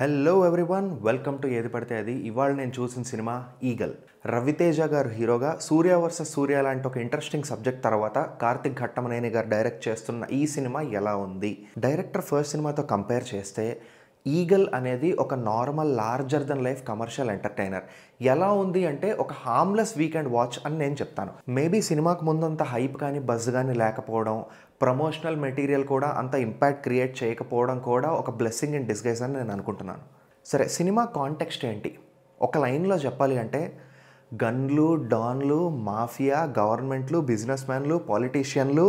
hello everyone welcome to ఏది పడితే అది ఇవాళ నేను చూసిన సినిమా ఈగల్ రవితేజ గారు హీరోగా సూర్య వర్సెస్ సూర్య లాంటి ఒక ఇంట్రెస్టింగ్ సబ్జెక్ట్ తర్వాత కార్తిక్ ఘట్టమనేని గారు డైరెక్ట్ చేస్తున్న ఈ సినిమా ఎలా ఉంది డైరెక్టర్ ఫస్ట్ సినిమాతో కంపేర్ చేస్తే ఈగల్ అనేది ఒక normal larger than life commercial entertainer ఎలా ఉంది అంటే ఒక హామ్లెస్ వీకెండ్ వాచ్ అని నేను చెప్తాను మేబీ సినిమాకు ముందంత హైప్ కానీ బజ్ కానీ లేకపోవడం ప్రమోషనల్ మెటీరియల్ కూడా అంత ఇంపాక్ట్ క్రియేట్ చేయకపోవడం కూడా ఒక బ్లెస్సింగ్ ఇన్ డిస్గైజ్ అని నేను అనుకుంటున్నాను సరే సినిమా కాంటెక్స్ట్ ఏంటి ఒక లైన్లో చెప్పాలి అంటే గన్లు డాన్లు మాఫియా గవర్నమెంట్లు బిజినెస్ మ్యాన్లు పాలిటీషియన్లు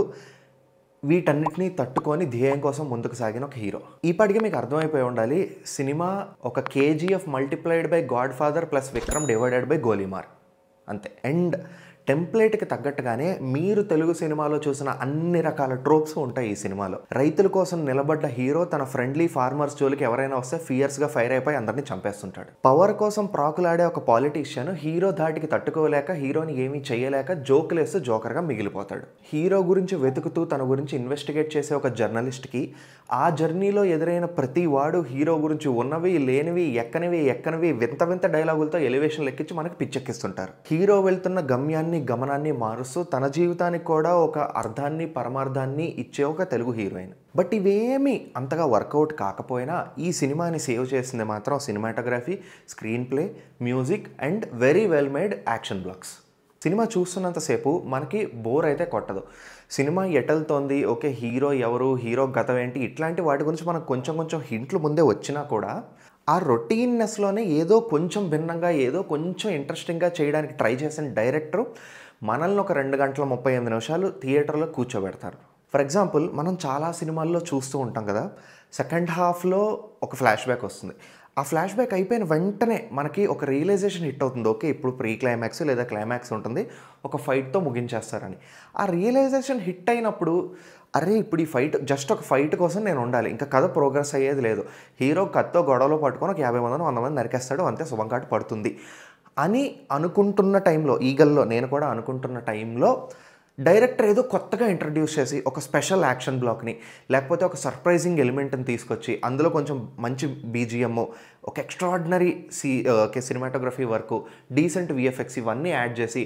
వీటన్నిటిని తట్టుకొని ధ్యేయం కోసం ముందుకు సాగిన ఒక హీరో ఈపాటికి మీకు అర్థమైపోయి ఉండాలి సినిమా ఒక KGF multiplied by Godfather plus Vikram divided by Golimar అంతే అండ్ టెంప్లెట్కి తగ్గట్టుగానే మీరు తెలుగు సినిమాలో చూసిన అన్ని రకాల ట్రోప్స్ ఉంటాయి ఈ సినిమాలో రైతుల కోసం నిలబడ్డ హీరో తన ఫ్రెండ్లీ ఫార్మర్స్ జోలికి ఎవరైనా వస్తే ఫియర్స్గా ఫైర్ అయిపోయి అందరిని చంపేస్తుంటాడు పవర్ కోసం ప్రాకులాడే ఒక పాలిటీషియన్ హీరో ధాటికి తట్టుకోలేక హీరోని ఏమీ చేయలేక జోకులేస్తూ జోకర్గా మిగిలిపోతాడు హీరో గురించి వెతుకుతూ తన గురించి ఇన్వెస్టిగేట్ చేసే ఒక జర్నలిస్ట్కి ఆ జర్నీలో ఎదురైన ప్రతి వాడు హీరో గురించి ఉన్నవి లేనివి ఎక్కనివి ఎక్కనివి వింత వింత డైలాగులతో ఎలివేషన్ లెక్కించి మనకి పిచ్చెక్కిస్తుంటారు హీరో వెళ్తున్న గమ్యాన్ని నీ గమనాన్ని మారుస్తూ తన జీవితానికి కూడా ఒక అర్థాన్ని పరమార్థాన్ని ఇచ్చే ఒక తెలుగు హీరోయిన్ బట్ ఇవేమి అంతగా వర్కౌట్ కాకపోయినా ఈ సినిమాని సేవ్ చేసింది మాత్రం cinematography screenplay music and very well made action blocks cinema చూస్తున్నంతసేపు మనకి బోర్ అయితే కొట్టదు సినిమా ఎటల్తోంది ఓకే హీరో ఎవరు హీరో గతం ఏంటి ఇట్లాంటి వాటి గురించి మనకు కొంచెం కొంచెం హింట్లు ముందే వచ్చినా కూడా ఆ రొటీన్నెస్లోనే ఏదో కొంచెం భిన్నంగా ఏదో కొంచెం ఇంట్రెస్టింగ్గా చేయడానికి ట్రై చేసిన డైరెక్టర్ మనల్ని ఒక రెండు గంటల ముప్పై ఎనిమిది నిమిషాలు థియేటర్లో కూర్చోబెడతారు ఫర్ ఎగ్జాంపుల్ మనం చాలా సినిమాల్లో చూస్తూ ఉంటాం కదా సెకండ్ హాఫ్లో ఒక ఫ్లాష్ బ్యాక్ వస్తుంది ఆ ఫ్లాష్ బ్యాక్ అయిపోయిన వెంటనే మనకి ఒక రియలైజేషన్ హిట్ అవుతుంది ఓకే ఇప్పుడు ప్రీ క్లైమాక్స్ లేదా క్లైమాక్స్ ఉంటుంది ఒక ఫైట్తో ముగించేస్తారని ఆ రియలైజేషన్ హిట్ అయినప్పుడు అరే ఇప్పుడు ఈ ఫైట్ జస్ట్ ఒక ఫైట్ కోసం నేను ఉండాలి ఇంకా కథ ప్రోగ్రెస్ అయ్యేది లేదు హీరో కత్తో గొడవలో పట్టుకొని ఒక యాభై మందిని వంద మంది నరికేస్తాడు అంతే శుభంకాటు పడుతుంది అని అనుకుంటున్న టైంలో ఈగల్లో నేను కూడా అనుకుంటున్న టైంలో డైరెక్టర్ ఏదో కొత్తగా ఇంట్రడ్యూస్ చేసి ఒక స్పెషల్ యాక్షన్ బ్లాక్ని లేకపోతే ఒక సర్ప్రైజింగ్ ఎలిమెంట్ని తీసుకొచ్చి అందులో కొంచెం మంచి బీజిఎమ్ ఒక ఎక్స్ట్రాడినరీ సీ సినిమాటోగ్రఫీ వర్క్ డీసెంట్ విఎఫ్ఎక్స్ ఇవన్నీ యాడ్ చేసి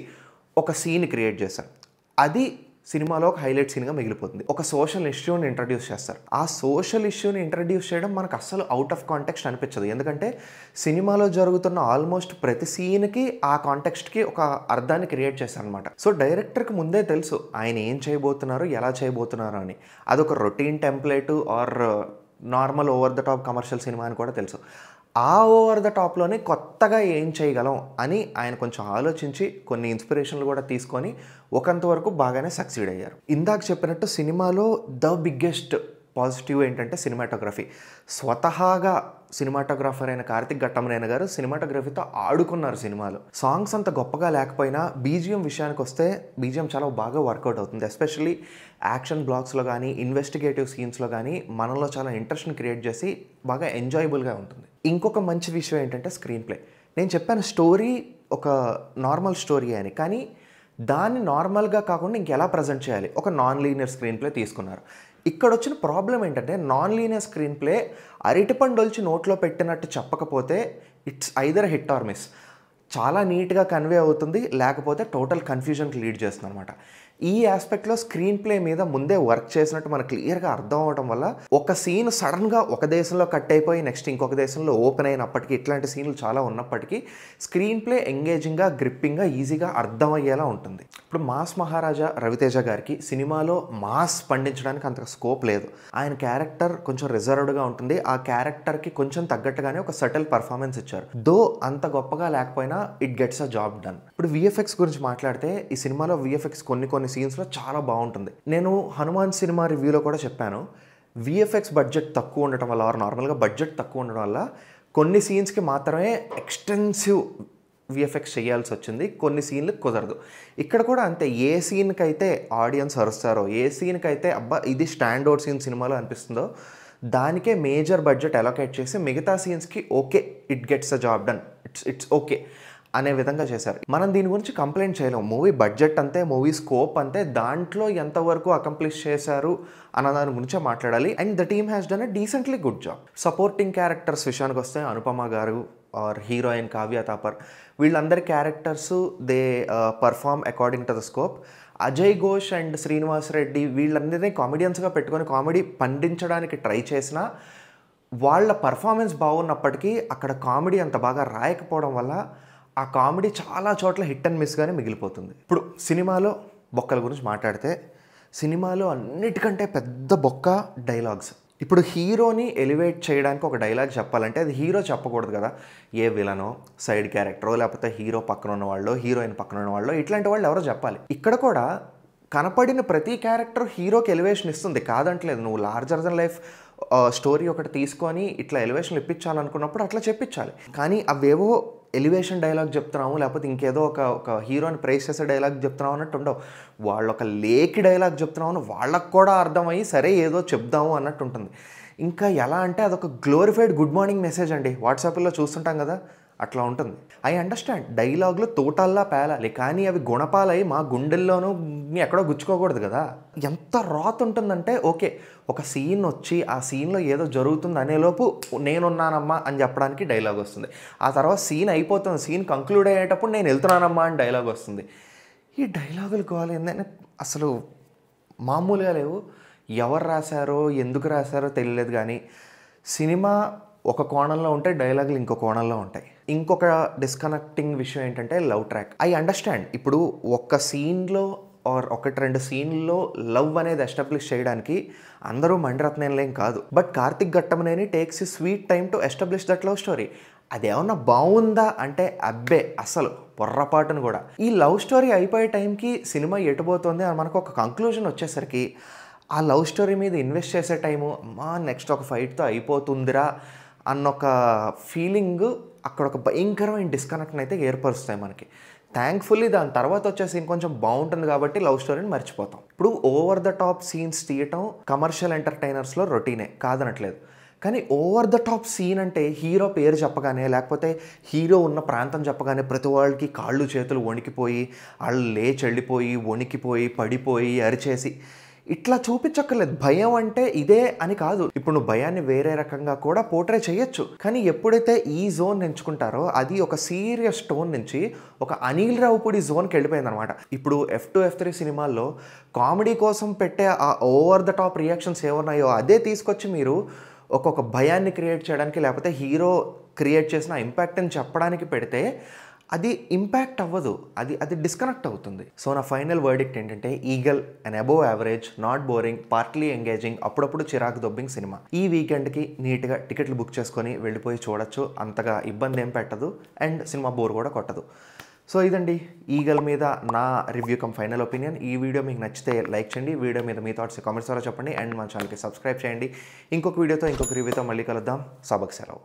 ఒక సీన్ క్రియేట్ చేశాను అది సినిమాలో ఒక హైలైట్ సీన్గా మిగిలిపోతుంది ఒక సోషల్ ఇష్యూని ఇంట్రడ్యూస్ చేస్తారు ఆ సోషల్ ఇష్యూని ఇంట్రడ్యూస్ చేయడం మనకు అస్సలు అవుట్ ఆఫ్ కాంటెక్స్ట్ అనిపించదు ఎందుకంటే సినిమాలో జరుగుతున్న ఆల్మోస్ట్ ప్రతి సీన్కి ఆ కాంటెక్స్ట్కి ఒక అర్థాన్ని క్రియేట్ చేశారనమాట సో డైరెక్టర్కి ముందే తెలుసు ఆయన ఏం చేయబోతున్నారు ఎలా చేయబోతున్నారు అని అదొక routine template or normal over the top commercial cinema అని కూడా తెలుసు ఆ ఓవర్ ద టాప్లోనే కొత్తగా ఏం చేయగలం అని ఆయన కొంచెం ఆలోచించి కొన్ని ఇన్స్పిరేషన్లు కూడా తీసుకొని ఒకంతవరకు బాగానే సక్సీడ్ అయ్యారు ఇందాక చెప్పినట్టు సినిమాలో ద బిగ్గెస్ట్ పాజిటివ్ ఏంటంటే సినిమాటోగ్రఫీ స్వతహాగా సినిమాటోగ్రాఫర్ అయిన కార్తిక్ ఘట్టమనేన గారు సినిమాటోగ్రఫీతో ఆడుకున్నారు సినిమాలు సాంగ్స్ అంత గొప్పగా లేకపోయినా బీజిఎం విషయానికి వస్తే బీజిఎం చాలా బాగా వర్కౌట్ అవుతుంది ఎస్పెషల్లీ యాక్షన్ బ్లాక్స్లో కానీ ఇన్వెస్టిగేటివ్ సీన్స్లో కానీ మనలో చాలా ఇంట్రెస్ట్ని క్రియేట్ చేసి బాగా ఎంజాయబుల్గా ఉంటుంది ఇంకొక మంచి విషయం ఏంటంటే స్క్రీన్ ప్లే నేను చెప్పాను స్టోరీ ఒక నార్మల్ స్టోరీ అని కానీ దాన్ని నార్మల్గా కాకుండా ఇంకెలా ప్రజెంట్ చేయాలి ఒక నాన్ లీనియర్ స్క్రీన్ ప్లే తీసుకున్నారు ఇక్కడ వచ్చిన ప్రాబ్లం ఏంటంటే నాన్ లీనియర్ స్క్రీన్ ప్లే అరటిపండు వచ్చి నోట్లో పెట్టినట్టు చెప్పకపోతే it's either hit or miss చాలా నీట్గా కన్వే అవుతుంది లేకపోతే టోటల్ కన్ఫ్యూజన్కి లీడ్ చేస్తుంది అనమాట ఈ ఆస్పెక్ట్లో స్క్రీన్ ప్లే మీద ముందే వర్క్ చేసినట్టు మనకు క్లియర్గా అర్థం అవడం వల్ల ఒక సీన్ సడన్గా ఒక దేశంలో కట్ అయిపోయి నెక్స్ట్ ఇంకొక దేశంలో ఓపెన్ అయినప్పటికీ ఇట్లాంటి సీన్లు చాలా ఉన్నప్పటికీ స్క్రీన్ ప్లే ఎంగేజింగ్గా గ్రిప్పింగ్గా ఈజీగా అర్థమయ్యేలా ఉంటుంది ఇప్పుడు మాస్ మహారాజా రవితేజ గారికి సినిమాలో మాస్ పండించడానికి అంత స్కోప్ లేదు ఆయన క్యారెక్టర్ కొంచెం రిజర్వ్డ్గా ఉంటుంది ఆ క్యారెక్టర్కి కొంచెం తగ్గట్టుగానే ఒక సటిల్ పర్ఫార్మెన్స్ ఇచ్చారు దో అంత గొప్పగా లేకపోయినా it gets a job done ఇప్పుడు విఎఫ్ఎక్స్ గురించి మాట్లాడితే ఈ సినిమాలో విఎఫ్ఎక్స్ కొన్ని కొన్ని సీన్స్లో చాలా బాగుంటుంది నేను హనుమాన్ సినిమా రివ్యూలో కూడా చెప్పాను విఎఫ్ఎక్స్ బడ్జెట్ తక్కువ ఉండటం వల్ల ఆర్ నార్మల్గా బడ్జెట్ తక్కువ ఉండడం వల్ల కొన్ని సీన్స్కి మాత్రమే ఎక్స్టెన్సివ్ విఎఫ్ఎక్స్ చేయాల్సి వచ్చింది కొన్ని సీన్లు కుదరదు ఇక్కడ కూడా అంతే ఏ సీన్కి అయితే ఆడియన్స్ అరుస్తారో ఏ సీన్కి అయితే అబ్బా ఇది స్టాండ్ అవుట్ సీన్ సినిమాలో అనిపిస్తుందో దానికే మేజర్ బడ్జెట్ అలొకేట్ చేసి మిగతా సీన్స్కి okay it gets a job done it's it's okay అనే విధంగా చేశారు మనం దీని గురించి కంప్లైంట్ చేయలేము మూవీ బడ్జెట్ అంతే మూవీ స్కోప్ అంతే దాంట్లో ఎంతవరకు అకంప్లిష్ చేశారు అన్న దాని గురించే మాట్లాడాలి and the team has done a decently good job supporting characters విషయానికి వస్తే అనుపమ గారు ఆర్ హీరోయిన్ కావ్య తాపర్ వీళ్ళందరి characters they perform according to the scope Ajay Ghosh and Srinivas Reddy వీళ్ళందరినీ కామెడియన్స్గా పెట్టుకొని కామెడీ పండించడానికి ట్రై చేసినా వాళ్ళ పర్ఫార్మెన్స్ బాగున్నప్పటికీ అక్కడ కామెడీ అంత బాగా రాయకపోవడం వల్ల ఆ కామెడీ చాలా చోట్ల హిట్ అండ్ మిస్గానే మిగిలిపోతుంది ఇప్పుడు సినిమాలో బొక్కల గురించి మాట్లాడితే సినిమాలో అన్నిటికంటే పెద్ద బొక్క డైలాగ్స్ ఇప్పుడు హీరోని ఎలివేట్ చేయడానికి ఒక డైలాగ్ చెప్పాలంటే అది హీరో చెప్పకూడదు కదా ఏ విలనో సైడ్ క్యారెక్టరో లేకపోతే హీరో పక్కన ఉన్న వాళ్ళో హీరోయిన్ పక్కన ఉన్న వాళ్ళో ఇట్లాంటి వాళ్ళు ఎవరో చెప్పాలి ఇక్కడ కూడా కనపడిన ప్రతి క్యారెక్టర్ హీరోకి ఎలివేషన్ ఇస్తుంది కాదంటలేదు నువ్వు లార్జర్ దెన్ లైఫ్ స్టోరీ ఒకటి తీసుకొని ఇట్లా ఎలివేషన్లు ఇప్పించాలనుకున్నప్పుడు అట్లా చెప్పించాలి కానీ అవేవో ఎలివేషన్ డైలాగ్ చెప్తున్నాము లేకపోతే ఇంకేదో ఒక ఒక హీరోని ప్రైస్ చేసే డైలాగ్ చెప్తున్నాం అన్నట్టు ఉండవు వాళ్ళు ఒక లేకి డైలాగ్ చెప్తున్నామని వాళ్ళకు కూడా అర్థమయ్యి సరే ఏదో చెప్దాము అన్నట్టు ఉంటుంది ఇంకా ఎలా అంటే అదొక గ్లోరిఫైడ్ గుడ్ మార్నింగ్ మెసేజ్ అండి వాట్సాప్లో చూస్తుంటాం కదా అట్లా ఉంటుంది ఐ అండర్స్టాండ్ డైలాగులు తోటల్లా పేలాలి కానీ అవి గుణపాలై మా గుండెల్లోనూ ఎక్కడో గుచ్చుకోకూడదు కదా ఎంత రాత్ ఉంటుందంటే ఓకే ఒక సీన్ వచ్చి ఆ సీన్లో ఏదో జరుగుతుంది అనేలోపు నేనున్నానమ్మా అని చెప్పడానికి డైలాగ్ వస్తుంది ఆ తర్వాత సీన్ అయిపోతుంది సీన్ కంక్లూడ్ అయ్యేటప్పుడు నేను వెళ్తున్నానమ్మా అని డైలాగ్ వస్తుంది ఈ డైలాగులు కావాలి ఏంటంటే అసలు మామూలుగా లేవు ఎవరు రాశారో ఎందుకు రాశారో తెలియలేదు కానీ సినిమా ఒక కోణంలో ఉంటాయి డైలాగులు ఇంకో కోణంలో ఉంటాయి ఇంకొక డిస్కనెక్టింగ్ విషయం ఏంటంటే లవ్ ట్రాక్ ఐ అండర్స్టాండ్ ఇప్పుడు ఒక్క సీన్లో ఆర్ ఒకటి రెండు సీన్లో లవ్ అనేది ఎస్టాబ్లిష్ చేయడానికి అందరూ లేం కాదు but Karthik Ghattamaneni takes sweet time to establish that love story అది ఏమన్నా బాగుందా అంటే అబ్బే అసలు పొర్రపాటును కూడా ఈ లవ్ స్టోరీ అయిపోయే టైంకి సినిమా ఎటుపోతుంది అని మనకు ఒక కంక్లూజన్ వచ్చేసరికి ఆ లవ్ స్టోరీ మీద ఇన్వెస్ట్ చేసే టైము అమ్మా నెక్స్ట్ ఒక ఫైట్తో అయిపోతుందిరా అన్నొక ఫీలింగ్ అక్కడ ఒక భయంకరమైన డిస్కనెక్ట్ అయితే ఏర్పరుస్తాయి మనకి థ్యాంక్ఫుల్లీ దాని తర్వాత వచ్చేసి ఇంకొంచెం బాగుంటుంది కాబట్టి లవ్ స్టోరీని మర్చిపోతాం ఇప్పుడు ఓవర్ ద టాప్ సీన్స్ తీయటం కమర్షియల్ ఎంటర్టైనర్స్లో రొటీనే కాదనట్లేదు కానీ ఓవర్ ద టాప్ సీన్ అంటే హీరో పేరు చెప్పగానే లేకపోతే హీరో ఉన్న ప్రాంతం చెప్పగానే ప్రతి వాళ్ళకి కాళ్ళు చేతులు వణికిపోయి వాళ్ళు లేచెళ్ళిపోయి వణికిపోయి పడిపోయి అరిచేసి ఇట్లా చూపించక్కర్లేదు భయం అంటే ఇదే అని కాదు ఇప్పుడు నువ్వు భయాన్ని వేరే రకంగా కూడా పోట్రే చేయొచ్చు కానీ ఎప్పుడైతే ఈ జోన్ ఎంచుకుంటారో అది ఒక సీరియస్ టోన్ నుంచి ఒక అనిల్ రావుపూడి జోన్కి వెళ్ళిపోయింది అనమాట ఇప్పుడు ఎఫ్ టూ ఎఫ్ త్రీ సినిమాల్లో కామెడీ కోసం పెట్టే ఆ ఓవర్ ద టాప్ రియాక్షన్స్ ఏమున్నాయో అదే తీసుకొచ్చి మీరు ఒక్కొక్క భయాన్ని క్రియేట్ చేయడానికి లేకపోతే హీరో క్రియేట్ చేసిన ఇంపాక్ట్ని చెప్పడానికి పెడితే అది ఇంపాక్ట్ అవ్వదు అది అది డిస్కనెక్ట్ అవుతుంది సో నా ఫైనల్ వర్డిక్ట్ ఏంటంటే Eagle and above average not boring partly engaging అప్పుడప్పుడు చిరాకు దొబ్బింగ్ సినిమా ఈ వీకెండ్కి నీట్గా టికెట్లు బుక్ చేసుకొని వెళ్ళిపోయి చూడొచ్చు అంతగా ఇబ్బంది ఏం పెట్టదు అండ్ సినిమా బోర్ కూడా కొట్టదు సో ఇదండి ఈగల్ మీద నా రివ్యూ కమ్ ఫైనల్ ఒపీనియన్ ఈ వీడియో మీకు నచ్చితే లైక్ చేయండి వీడియో మీద మీ థాట్స్ కామెంట్స్ ద్వారా చెప్పండి అండ్ మా ఛానల్కి సబ్స్క్రైబ్ చేయండి ఇంకొక వీడియోతో ఇంకొక రివ్యూతో మళ్ళీ కలుద్దాం సబక్ సెలవు